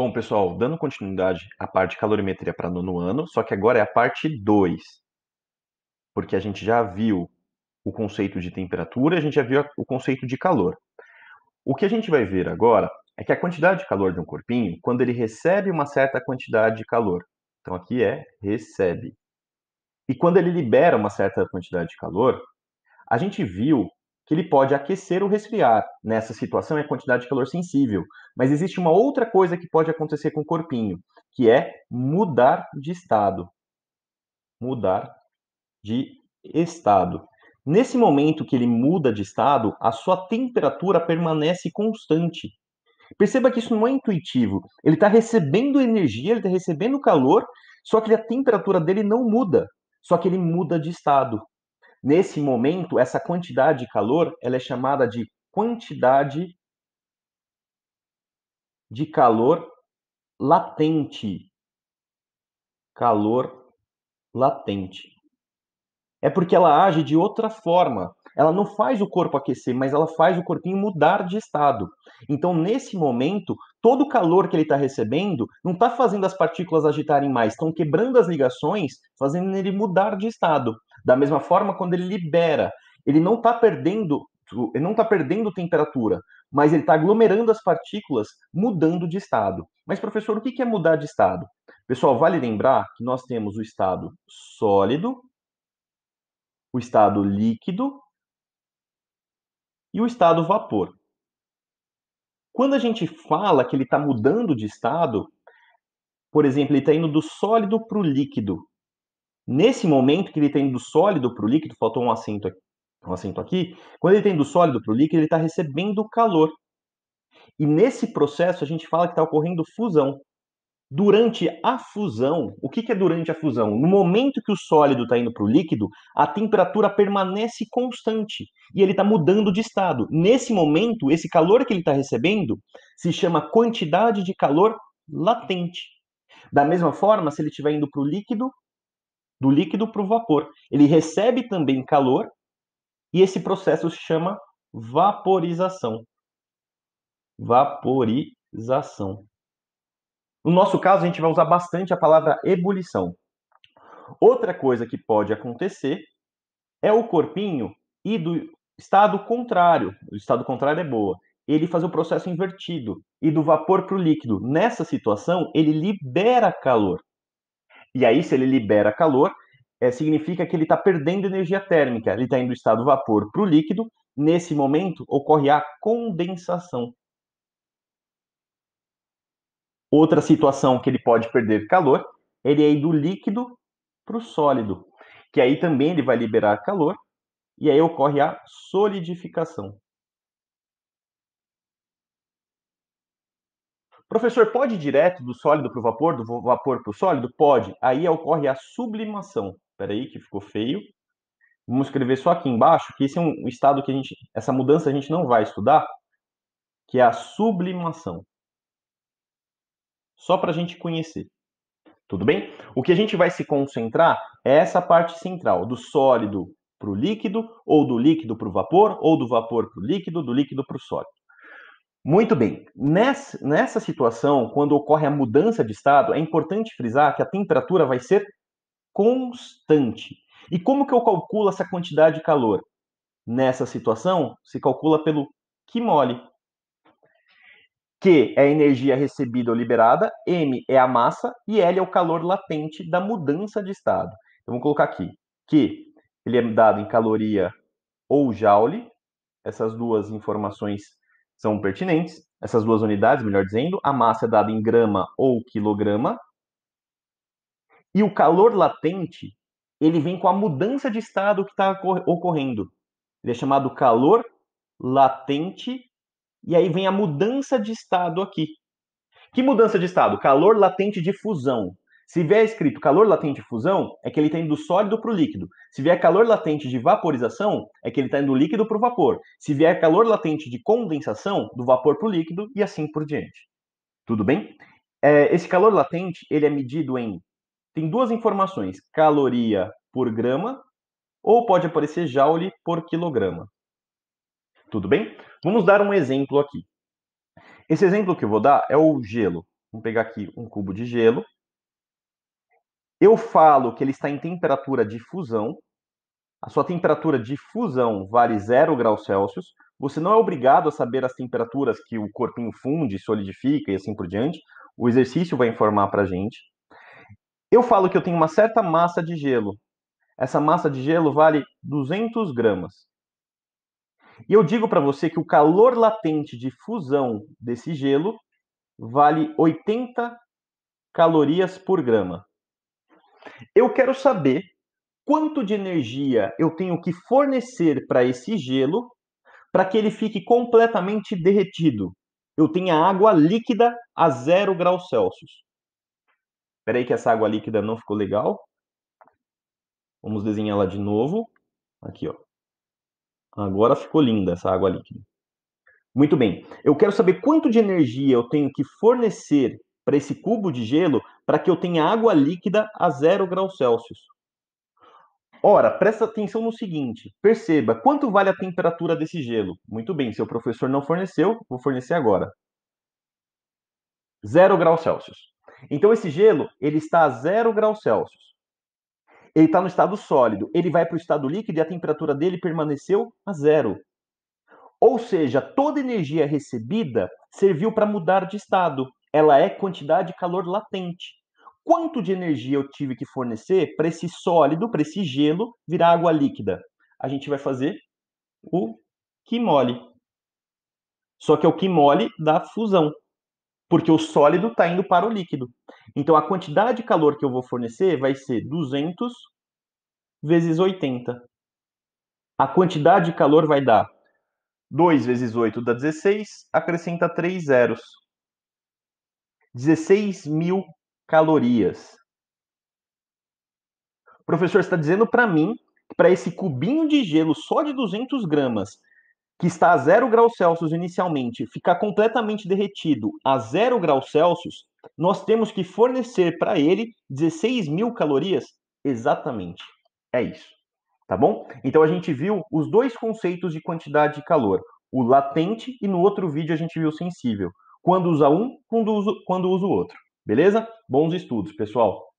Bom, pessoal, dando continuidade à parte de calorimetria para nono ano, só que agora é a parte 2. Porque a gente já viu o conceito de temperatura, a gente já viu o conceito de calor. O que a gente vai ver agora é que a quantidade de calor de um corpinho, quando ele recebe uma certa quantidade de calor, então aqui é recebe. E quando ele libera uma certa quantidade de calor, a gente viu que ele pode aquecer ou resfriar. Nessa situação é a quantidade de calor sensível. Mas existe uma outra coisa que pode acontecer com o corpinho, que é mudar de estado. Mudar de estado. Nesse momento que ele muda de estado, a sua temperatura permanece constante. Perceba que isso não é intuitivo. Ele está recebendo energia, ele está recebendo calor, só que a temperatura dele não muda, só que ele muda de estado. Nesse momento, essa quantidade de calor ela é chamada de quantidade de calor latente. Calor latente. É porque ela age de outra forma. Ela não faz o corpo aquecer, mas ela faz o corpinho mudar de estado. Então, nesse momento, todo o calor que ele está recebendo não está fazendo as partículas agitarem mais, estão quebrando as ligações, fazendo ele mudar de estado. Da mesma forma, quando ele libera, ele não está perdendo, ele não está perdendo temperatura, mas ele está aglomerando as partículas, mudando de estado. Mas, professor, o que é mudar de estado? Pessoal, vale lembrar que nós temos o estado sólido, o estado líquido e o estado vapor. Quando a gente fala que ele está mudando de estado, por exemplo, ele está indo do sólido para o líquido, Nesse momento que ele tem do sólido para o líquido, faltou um assento aqui, um aqui, quando ele tem do sólido para o líquido, ele está recebendo calor. E nesse processo a gente fala que está ocorrendo fusão. Durante a fusão, o que, que é durante a fusão? No momento que o sólido está indo para o líquido, a temperatura permanece constante e ele está mudando de estado. Nesse momento, esse calor que ele está recebendo se chama quantidade de calor latente. Da mesma forma, se ele estiver indo para o líquido, do líquido para o vapor. Ele recebe também calor e esse processo se chama vaporização. Vaporização. No nosso caso, a gente vai usar bastante a palavra ebulição. Outra coisa que pode acontecer é o corpinho ir do estado contrário. O estado contrário é boa. Ele faz o processo invertido e do vapor para o líquido. Nessa situação, ele libera calor. E aí, se ele libera calor, é, significa que ele está perdendo energia térmica, ele está indo do estado vapor para o líquido. Nesse momento, ocorre a condensação. Outra situação que ele pode perder calor, ele é ir do líquido para o sólido, que aí também ele vai liberar calor, e aí ocorre a solidificação. Professor, pode ir direto do sólido para o vapor, do vapor para o sólido? Pode. Aí ocorre a sublimação. Espera aí, que ficou feio. Vamos escrever só aqui embaixo, que esse é um estado que a gente, essa mudança a gente não vai estudar, que é a sublimação. Só para a gente conhecer. Tudo bem? O que a gente vai se concentrar é essa parte central, do sólido para o líquido, ou do líquido para o vapor, ou do vapor para o líquido, do líquido para o sólido. Muito bem. Nessa, nessa situação, quando ocorre a mudança de estado, é importante frisar que a temperatura vai ser constante. E como que eu calculo essa quantidade de calor? Nessa situação, se calcula pelo mole, Q é a energia recebida ou liberada, M é a massa e L é o calor latente da mudança de estado. Então, vou colocar aqui. Q, ele é dado em caloria ou joule. Essas duas informações são pertinentes, essas duas unidades, melhor dizendo, a massa é dada em grama ou quilograma, e o calor latente, ele vem com a mudança de estado que está ocorrendo. Ele é chamado calor latente, e aí vem a mudança de estado aqui. Que mudança de estado? Calor latente de fusão. Se vier escrito calor latente de fusão, é que ele está indo do sólido para o líquido. Se vier calor latente de vaporização, é que ele está indo do líquido para o vapor. Se vier calor latente de condensação, do vapor para o líquido e assim por diante. Tudo bem? É, esse calor latente ele é medido em tem duas informações: caloria por grama ou pode aparecer joule por quilograma. Tudo bem? Vamos dar um exemplo aqui. Esse exemplo que eu vou dar é o gelo. Vamos pegar aqui um cubo de gelo eu falo que ele está em temperatura de fusão. A sua temperatura de fusão vale 0 graus Celsius. Você não é obrigado a saber as temperaturas que o corpinho funde, solidifica e assim por diante. O exercício vai informar para a gente. Eu falo que eu tenho uma certa massa de gelo. Essa massa de gelo vale 200 gramas. E eu digo para você que o calor latente de fusão desse gelo vale 80 calorias por grama. Eu quero saber quanto de energia eu tenho que fornecer para esse gelo para que ele fique completamente derretido. Eu tenha água líquida a zero graus Celsius. aí, que essa água líquida não ficou legal. Vamos desenhar ela de novo. Aqui, ó. Agora ficou linda essa água líquida. Muito bem. Eu quero saber quanto de energia eu tenho que fornecer para esse cubo de gelo para que eu tenha água líquida a zero graus Celsius. Ora, presta atenção no seguinte: perceba quanto vale a temperatura desse gelo. Muito bem, seu professor não forneceu, vou fornecer agora. Zero graus Celsius. Então esse gelo ele está a zero graus Celsius. Ele está no estado sólido, ele vai para o estado líquido e a temperatura dele permaneceu a zero. Ou seja, toda energia recebida serviu para mudar de estado ela é quantidade de calor latente. Quanto de energia eu tive que fornecer para esse sólido, para esse gelo virar água líquida? A gente vai fazer o que mole. Só que é o que mole da fusão, porque o sólido está indo para o líquido. Então a quantidade de calor que eu vou fornecer vai ser 200 vezes 80. A quantidade de calor vai dar 2 vezes 8 dá 16, acrescenta 3 zeros. 16 mil calorias. O professor está dizendo para mim que para esse cubinho de gelo só de 200 gramas, que está a 0 graus Celsius inicialmente, ficar completamente derretido a 0 graus Celsius, nós temos que fornecer para ele 16 mil calorias? Exatamente. É isso. Tá bom? Então a gente viu os dois conceitos de quantidade de calor, o latente e no outro vídeo a gente viu o sensível. Quando usa um, quando usa, quando o outro. Beleza? Bons estudos, pessoal!